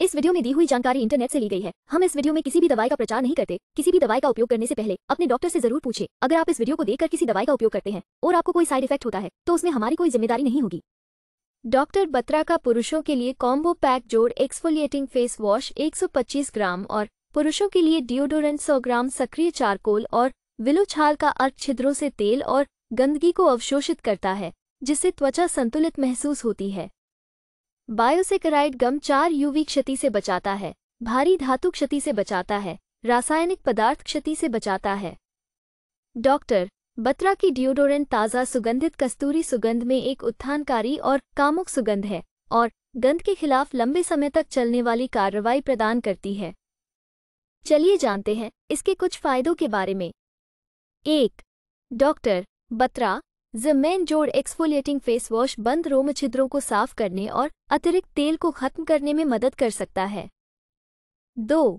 इस वीडियो में दी हुई जानकारी इंटरनेट से ली गई है हम इस वीडियो में किसी भी दवाई का प्रचार नहीं करते किसी भी दवाई का उपयोग करने से पहले अपने डॉक्टर से जरूर पूछे अगर आप इस वीडियो को देखकर किसी दवाई का उपयोग करते हैं और आपको कोई साइड इफेक्ट होता है तो उसमें हमारी कोई जिम्मेदारी नहीं होगी डॉक्टर बत्रा का पुरुषों के लिए कॉम्बो पैक जोड़ एक्सफोलिएटिंग फेस वॉश एक ग्राम और पुरुषों के लिए डिओडोरेंट सौ ग्राम सक्रिय चारकोल और विलो छाल का अर्क छिद्रों से तेल और गंदगी को अवशोषित करता है जिससे त्वचा संतुलित महसूस होती है बायोसेकराइड गम चार यूवी क्षति से बचाता है भारी धातु क्षति से बचाता है रासायनिक पदार्थ क्षति से बचाता है डॉक्टर बत्रा की डिओडोरेंट ताज़ा सुगंधित कस्तूरी सुगंध में एक उत्थानकारी और कामुक सुगंध है और गंध के खिलाफ लंबे समय तक चलने वाली कार्रवाई प्रदान करती है चलिए जानते हैं इसके कुछ फायदों के बारे में एक डॉक्टर बत्रा जमैन जोड़ एक्सफोलिएटिंग फेस वॉश बंद रोम छिद्रों को साफ करने और अतिरिक्त तेल को खत्म करने में मदद कर सकता है दो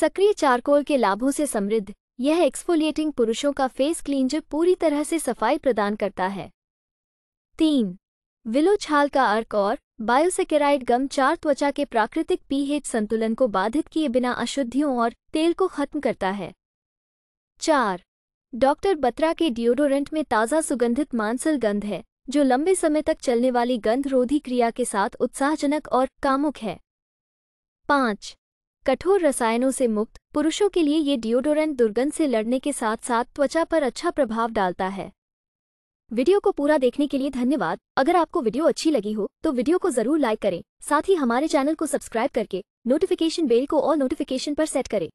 सक्रिय चारकोल के लाभों से समृद्ध यह एक्सफोलिएटिंग पुरुषों का फेस क्लींजर पूरी तरह से सफाई प्रदान करता है तीन विलो छाल का अर्क और बायोसेकेराइड गम चार त्वचा के प्राकृतिक पीएच संतुलन को बाधित किए बिना अशुद्धियों और तेल को खत्म करता है चार डॉक्टर बत्रा के डिओडोरेंट में ताज़ा सुगंधित मांसल गंध है जो लंबे समय तक चलने वाली गंधरोधी क्रिया के साथ उत्साहजनक और कामुक है पाँच कठोर रसायनों से मुक्त पुरुषों के लिए ये डिओडोरेंट दुर्गंध से लड़ने के साथ साथ त्वचा पर अच्छा प्रभाव डालता है वीडियो को पूरा देखने के लिए धन्यवाद अगर आपको वीडियो अच्छी लगी हो तो वीडियो को जरूर लाइक करें साथ ही हमारे चैनल को सब्सक्राइब करके नोटिफिकेशन बेल को और नोटिफिकेशन पर सेट करें